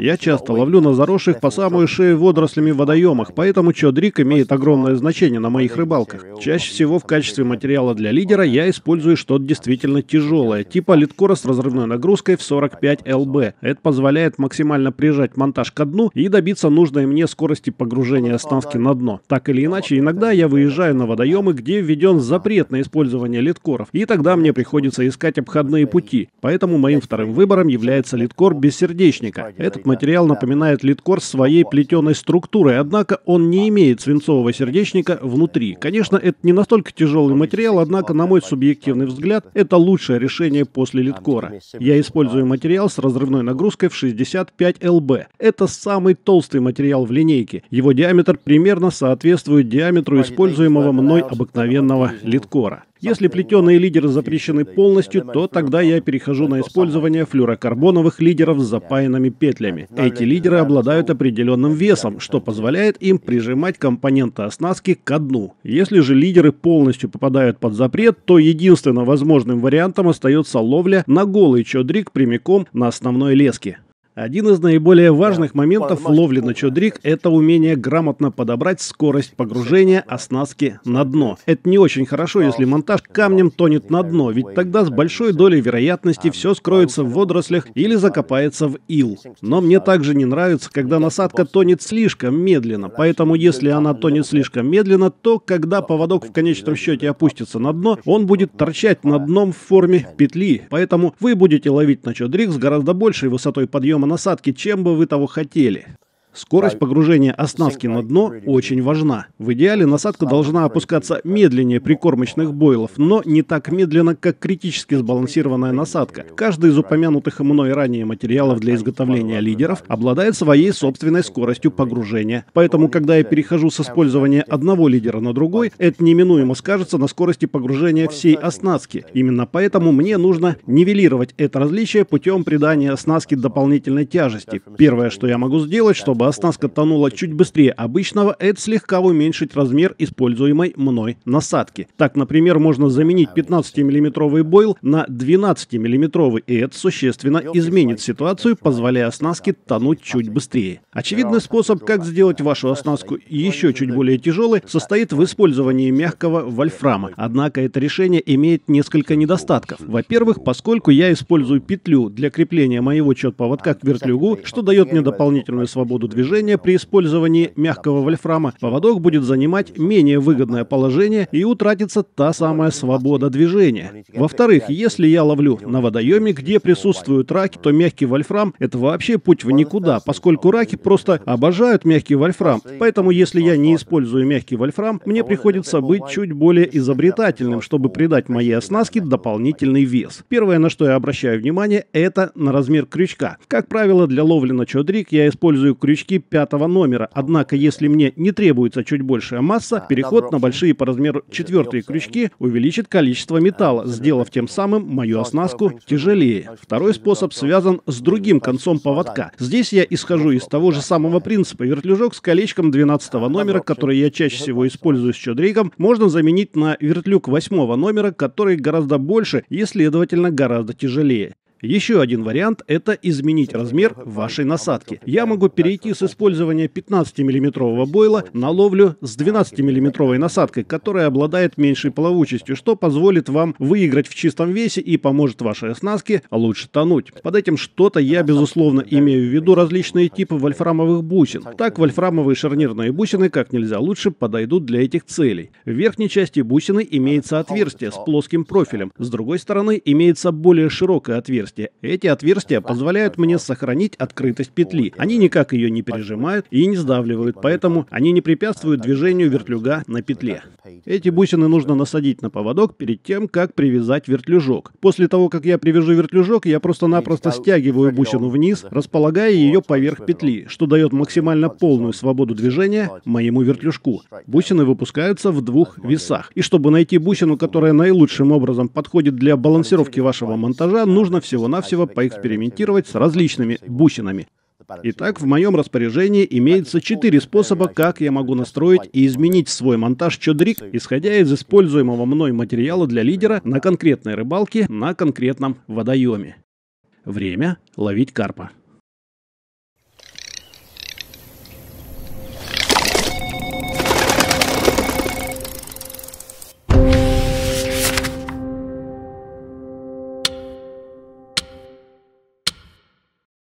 Я часто ловлю на заросших по самую шею водорослями в водоемах, поэтому чодрик имеет огромное значение на моих рыбалках. Чаще всего в качестве материала для лидера я использую что-то действительно тяжелое, типа литкора с разрывной нагрузкой в 45 лб. Это позволяет максимально прижать монтаж ко дну и добиться нужной мне скорости погружения оснастки на дно. Так или иначе, иногда я выезжаю на водоемы, где введен запрет на использование литкоров, и тогда мне приходится искать обходные пути. Поэтому моим вторым выбором является литкор без сердечника. Этот материал напоминает литкор своей плетеной структурой, однако он не имеет свинцового сердечника внутри. Конечно, это не настолько тяжелый материал, однако, на мой субъективный взгляд, это лучшее решение после литкора. Я использую материал с разрывной нагрузкой в 65 лб. Это самый толстый материал в линейке. Его диаметр примерно соответствует диаметру используемого мной обыкновенного литкора. Если плетеные лидеры запрещены полностью, то тогда я перехожу на использование флюорокарбоновых лидеров с запаянными петлями. Эти лидеры обладают определенным весом, что позволяет им прижимать компоненты оснастки к дну. Если же лидеры полностью попадают под запрет, то единственным возможным вариантом остается ловля на голый чодрик прямиком на основной леске. Один из наиболее важных моментов ловли на чудрик – это умение грамотно подобрать скорость погружения оснастки на дно. Это не очень хорошо, если монтаж камнем тонет на дно, ведь тогда с большой долей вероятности все скроется в водорослях или закопается в ил. Но мне также не нравится, когда насадка тонет слишком медленно, поэтому если она тонет слишком медленно, то когда поводок в конечном счете опустится на дно, он будет торчать на дном в форме петли. Поэтому вы будете ловить на чудрик с гораздо большей высотой подъема самонасадки, чем бы вы того хотели. Скорость погружения оснастки на дно очень важна. В идеале насадка должна опускаться медленнее прикормочных бойлов, но не так медленно, как критически сбалансированная насадка. Каждый из упомянутых мной ранее материалов для изготовления лидеров обладает своей собственной скоростью погружения. Поэтому, когда я перехожу с использования одного лидера на другой, это неминуемо скажется на скорости погружения всей оснастки. Именно поэтому мне нужно нивелировать это различие путем придания оснастки дополнительной тяжести. Первое, что я могу сделать, чтобы чтобы оснастка тонула чуть быстрее обычного, это слегка уменьшить размер используемой мной насадки. Так, например, можно заменить 15 миллиметровый бойл на 12 миллиметровый и это существенно изменит ситуацию, позволяя оснастке тонуть чуть быстрее. Очевидный способ, как сделать вашу оснастку еще чуть более тяжелой, состоит в использовании мягкого вольфрама. Однако это решение имеет несколько недостатков. Во-первых, поскольку я использую петлю для крепления моего чет-поводка к вертлюгу, что дает мне дополнительную свободу движения при использовании мягкого вольфрама, поводок будет занимать менее выгодное положение и утратится та самая свобода движения. Во-вторых, если я ловлю на водоеме, где присутствуют раки, то мягкий вольфрам – это вообще путь в никуда, поскольку раки просто обожают мягкий вольфрам. Поэтому, если я не использую мягкий вольфрам, мне приходится быть чуть более изобретательным, чтобы придать моей оснастке дополнительный вес. Первое, на что я обращаю внимание, это на размер крючка. Как правило, для ловли на чодрик я использую крючки точки пятого номера. Однако, если мне не требуется чуть большая масса, а, переход на большие по размеру четвертые крючки увеличит количество а, металла, сделав тем самым мою оснастку тяжелее. Второй способ связан с другим концом поводка. Здесь я исхожу из того же самого принципа. Вертлюжок с колечком 12 а, номера, который я чаще всего использую с чудриком, можно заменить на вертлюг 8 номера, который гораздо больше и, следовательно, гораздо тяжелее. Еще один вариант – это изменить размер вашей насадки. Я могу перейти с использования 15-миллиметрового бойла на ловлю с 12-миллиметровой насадкой, которая обладает меньшей плавучестью, что позволит вам выиграть в чистом весе и поможет вашей оснастке лучше тонуть. Под этим что-то я, безусловно, имею в виду различные типы вольфрамовых бусин. Так, вольфрамовые шарнирные бусины как нельзя лучше подойдут для этих целей. В верхней части бусины имеется отверстие с плоским профилем, с другой стороны имеется более широкое отверстие отверстия. Эти отверстия позволяют мне сохранить открытость петли. Они никак ее не пережимают и не сдавливают, типа поэтому они не препятствуют а движению вертлюга на петле. Эти бусины нужно насадить на поводок перед тем, как привязать вертлюжок. После того, как я привяжу вертлюжок, я просто-напросто стягиваю бусину вниз, располагая ее поверх петли, что дает максимально полную свободу движения моему вертлюжку. Бусины выпускаются в двух весах. И чтобы найти бусину, которая наилучшим образом подходит для балансировки вашего монтажа, нужно всего всего-навсего поэкспериментировать с различными бусинами. Итак, в моем распоряжении имеется четыре способа, как я могу настроить и изменить свой монтаж чодрик, исходя из используемого мной материала для лидера на конкретной рыбалке на конкретном водоеме. Время ловить карпа.